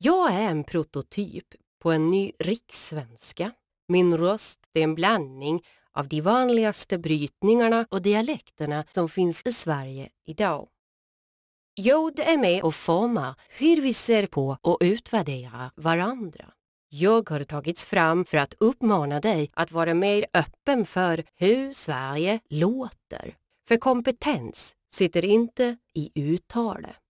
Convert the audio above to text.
Jag är en prototyp på en ny rikssvenska. Min röst är en blandning av de vanligaste brytningarna och dialekterna som finns i Sverige idag. Jod är med och formar hur vi ser på och utvärderar varandra. Jag har tagits fram för att uppmana dig att vara mer öppen för hur Sverige låter. För kompetens sitter inte i uttalet.